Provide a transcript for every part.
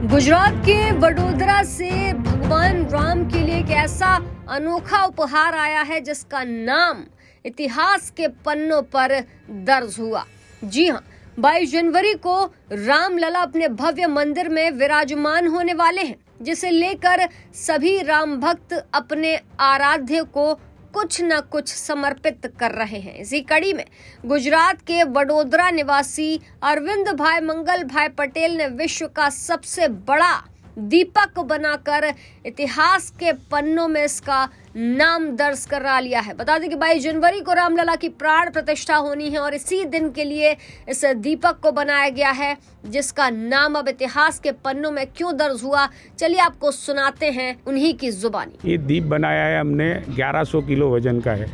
गुजरात के वडोदरा से भगवान राम के लिए एक ऐसा अनोखा उपहार आया है जिसका नाम इतिहास के पन्नों पर दर्ज हुआ जी हाँ 22 जनवरी को रामलला अपने भव्य मंदिर में विराजमान होने वाले हैं जिसे लेकर सभी राम भक्त अपने आराध्य को कुछ न कुछ समर्पित कर रहे हैं इसी कड़ी में गुजरात के वडोदरा निवासी अरविंद भाई मंगल भाई पटेल ने विश्व का सबसे बड़ा दीपक बनाकर इतिहास के पन्नों में इसका नाम दर्ज करा लिया है बता दें कि बाईस जनवरी को रामलला की प्राण प्रतिष्ठा होनी है और इसी दिन के लिए इस दीपक को बनाया गया है जिसका नाम अब इतिहास के पन्नों में क्यों दर्ज हुआ चलिए आपको सुनाते हैं उन्हीं की जुबानी ये दीप बनाया है हमने 1100 किलो वजन का है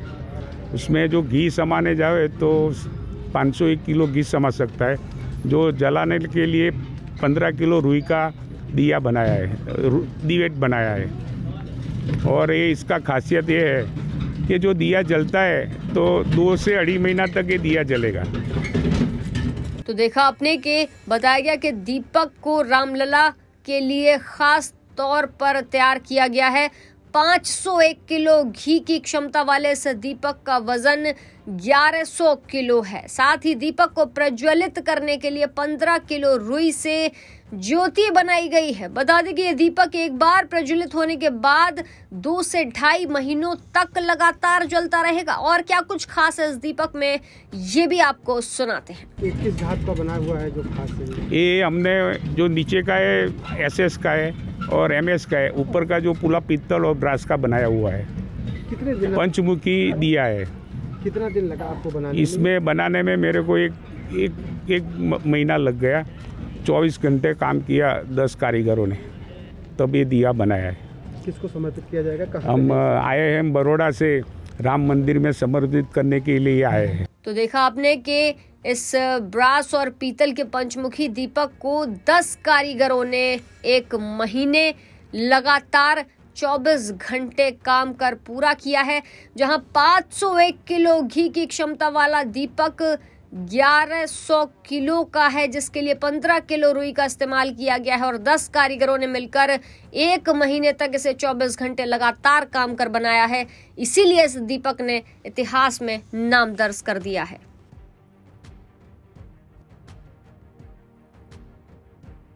उसमें जो घी समाने जाए तो पाँच किलो घी समा सकता है जो जलाने के लिए पंद्रह किलो रुई का दिया बनाया है दीवेट बनाया है और ये इसका खासियत ये है कि जो दिया जलता है तो दो से अढ़ी महीना तक ये दिया जलेगा तो देखा आपने के बताया गया कि दीपक को रामलला के लिए खास तौर पर तैयार किया गया है 501 किलो घी की क्षमता वाले इस दीपक का वजन 1100 किलो है साथ ही दीपक को प्रज्वलित करने के लिए 15 किलो रुई से ज्योति बनाई गई है बता दें कि यह दीपक एक बार प्रज्वलित होने के बाद दो से ढाई महीनों तक लगातार जलता रहेगा और क्या कुछ खास है इस दीपक में ये भी आपको सुनाते हैं किस धातु का बना हुआ है जो खास है ये हमने जो नीचे का है एसएस का है और एमएस का है ऊपर का जो पुला पीतल और ब्रास का बनाया हुआ है कितने दिन पंचमुखी दिया है कितना दिन लगा आपको बनाने इसमें बनाने में मेरे को एक एक एक महीना लग गया चौबीस घंटे काम किया दस कारीगरों ने तब ये दिया बनाया है किसको समर्पित किया जाएगा हम आए हैं बड़ोड़ा से राम मंदिर में समर्पित करने के लिए आए हैं तो देखा आपने कि इस ब्रास और पीतल के पंचमुखी दीपक को 10 कारीगरों ने एक महीने लगातार 24 घंटे काम कर पूरा किया है जहां 501 किलो घी की क्षमता वाला दीपक 1100 किलो का है जिसके लिए 15 किलो रुई का इस्तेमाल किया गया है और 10 कारीगरों ने मिलकर एक महीने तक इसे 24 घंटे लगातार काम कर बनाया है इसीलिए इस दीपक ने इतिहास में नाम दर्ज कर दिया है